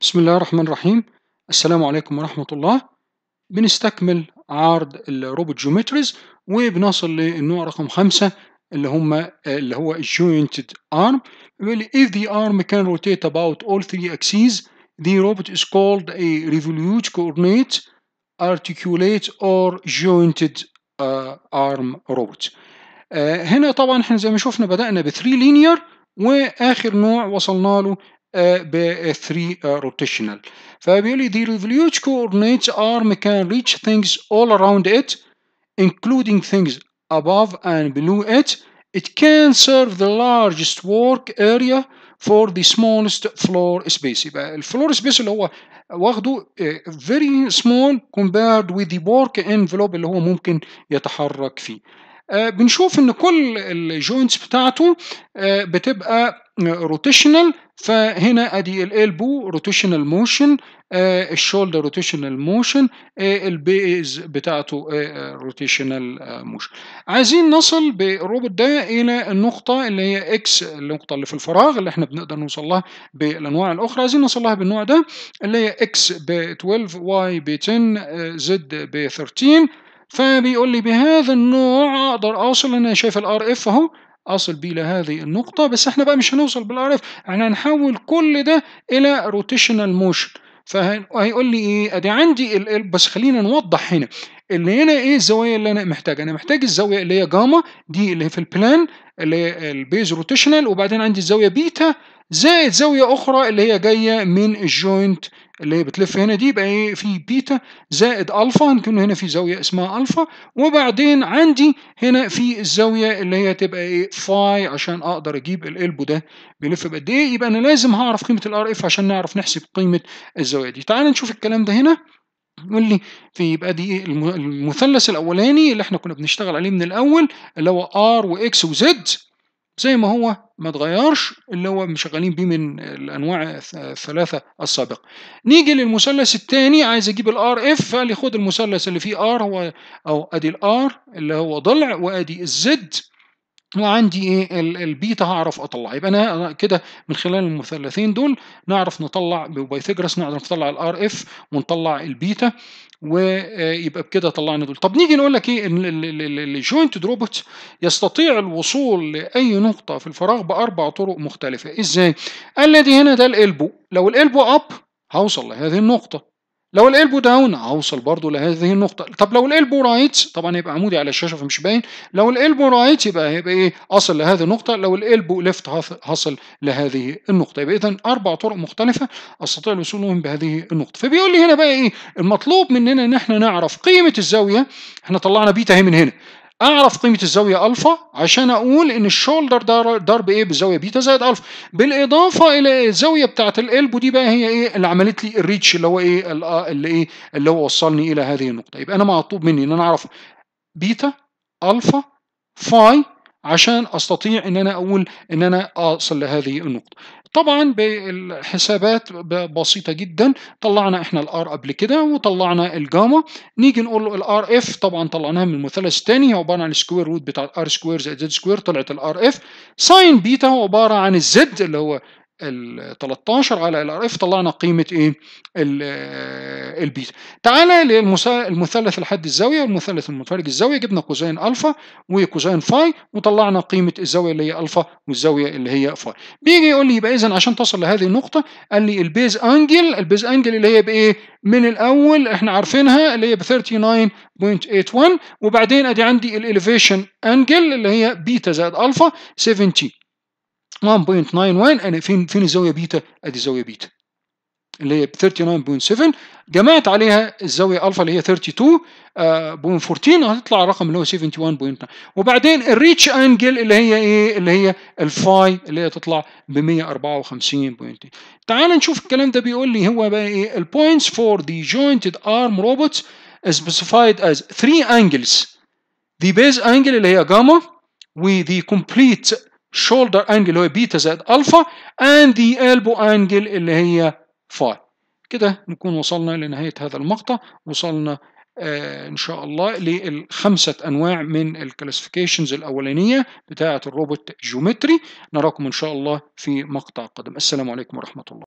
بسم الله الرحمن الرحيم السلام عليكم ورحمة الله بنستكمل عرض الروبوت جيومتريز وبنصل للنوع رقم خمسة اللي هم اللي هو jointed arm بيقول لي if the arm can rotate about all three axes the robot is called a revolute coordinate articulate or jointed uh, arm robot uh, هنا طبعا احنا زي ما شفنا بدأنا ب 3 linear واخر نوع وصلنا له ب3 uh, rotational فبيقول لي the revolute coordinates arm can reach things all around it including things above and below it it can serve the largest work area for the smallest floor space يبقى الفلور سبيس اللي هو واخده uh, very small compared with the work envelope اللي هو ممكن يتحرك فيه آه، بنشوف ان كل الجوينتس بتاعته آه، بتبقى روتيشنال فهنا ادي الالبو روتيشنال موشن الشولدر روتيشنال موشن البيز بتاعته روتيشنال آه، موشن عايزين نصل بالروبوت ده الى النقطه اللي هي اكس النقطه اللي في الفراغ اللي احنا بنقدر نوصل لها بالانواع الاخرى عايزين نوصل لها بالنوع ده اللي هي اكس ب 12 واي ب 10 زد ب 13 فبيقول لي بهذا النوع اقدر اوصل انا شايف الار اف اهو اصل بيه لهذه النقطه بس احنا بقى مش هنوصل بالار اف احنا هنحول كل ده الى روتيشنال موشن فهيقول لي ايه ادي عندي الـ الـ بس خلينا نوضح هنا اللي هنا ايه الزوايا اللي انا محتاجها انا محتاج الزاويه اللي هي جاما دي اللي هي في البلان اللي هي البيز روتيشنال وبعدين عندي الزاويه بيتا زائد زاويه اخرى اللي هي جايه من الجوينت اللي هي بتلف هنا دي يبقى ايه في بيتا زائد الفا هنكون هنا في زاويه اسمها الفا وبعدين عندي هنا في الزاويه اللي هي تبقى ايه فاي عشان اقدر اجيب القلبه ده بيلف بقد ايه يبقى انا لازم هعرف قيمه الار اف عشان نعرف نحسب قيمه الزاويه دي تعال نشوف الكلام ده هنا يقول لي في يبقى دي إيه؟ المثلث الاولاني اللي احنا كنا بنشتغل عليه من الاول اللي هو ار واكس وزد زي ما هو ما تغيرش اللي هو مشغلين بيه من الانواع الثلاثه السابقه نيجي للمثلث الثاني عايز اجيب الار اف فقال خد المثلث اللي فيه ار هو او ادي الار اللي هو ضلع وادي الزد وعندي ايه البيتا هعرف اطلع يبقى انا كده من خلال المثلثين دول نعرف نطلع ببيثاغورس نعرف نطلع الار اف ونطلع البيتا ويبقى آه، بكده طلعنا دول طب نيجي نقول لك ايه الجوينت روبوت يستطيع الوصول لاي نقطه في الفراغ باربع طرق مختلفه ازاي الذي هنا ده الالبو لو الالبو اب هوصل لهذه النقطه لو الالبو داون اوصل برضو لهذه النقطه طب لو الالبو رايت طبعا هيبقى عمودي على الشاشه فمش باين لو الالبو رايت يبقى هيبقى ايه اصل لهذه النقطه لو الالبو ليفت هصل لهذه النقطه يبقى اذا اربع طرق مختلفه استطيع الوصول لهم بهذه النقطه فبيقول لي هنا بقى ايه المطلوب مننا ان احنا نعرف قيمه الزاويه احنا طلعنا بيتا اهي من هنا اعرف قيمه الزاويه الفا عشان اقول ان الشولدر ضرب ايه بالزاويه بيتا زائد الفا بالاضافه الى الزاويه بتاعه القلب ودي بقى هي ايه اللي عملت لي الريتش اللي هو ايه آه، اللي ايه اللي هو وصلني الى هذه النقطه يبقى انا مطلوب مني ان انا اعرف بيتا الفا فاي عشان استطيع ان انا اقول ان انا اصل لهذه النقطه طبعا بالحسابات بسيطه جدا طلعنا احنا الار قبل كده وطلعنا الجاما نيجي نقول له الار اف طبعا طلعناها من المثلث الثاني هو عباره عن السكوير روت بتاع الار سكوير زائد زد سكوير طلعت الار اف ساين بيتا هو عباره عن الزد اللي هو ال 13 على ال ار اف طلعنا قيمه ايه آه، البيتا تعالى للمثلث الحد الزاويه والمثلث المتفرج الزاويه جبنا كوزين الفا وكوزين فاي وطلعنا قيمه الزاويه اللي هي الفا والزاويه اللي هي فاي بيجي يقول لي يبقى اذا عشان تصل لهذه النقطه قال لي البيز انجل البيز انجل اللي هي بايه من الاول احنا عارفينها اللي هي ب 39.81 وبعدين ادي عندي الاليفيشن انجل اللي هي بيتا زائد الفا 70 1.91 انا فين فين الزاويه بيتا ادي الزاويه بيتا اللي هي 39.7 جمعت عليها الزاويه الفا اللي هي 32.14 هتطلع الرقم اللي هو 71.9 وبعدين الريتش انجل اللي هي ايه اللي هي الفاي اللي هي تطلع ب 154.2 تعال نشوف الكلام ده بيقول لي هو بقى ايه البوينتس فور ذا جوينتد ارم روبوتس specified as three angles the base angle اللي هي جاما و the complete shoulder angle اللي هو بيتا زائد الفا and the elbow angle اللي هي فاي كده نكون وصلنا لنهاية هذا المقطع وصلنا آه ان شاء الله للخمسة انواع من الكلاسيفيكيشنز الاولانية بتاعة الروبوت جيومتري نراكم ان شاء الله في مقطع قادم السلام عليكم ورحمة الله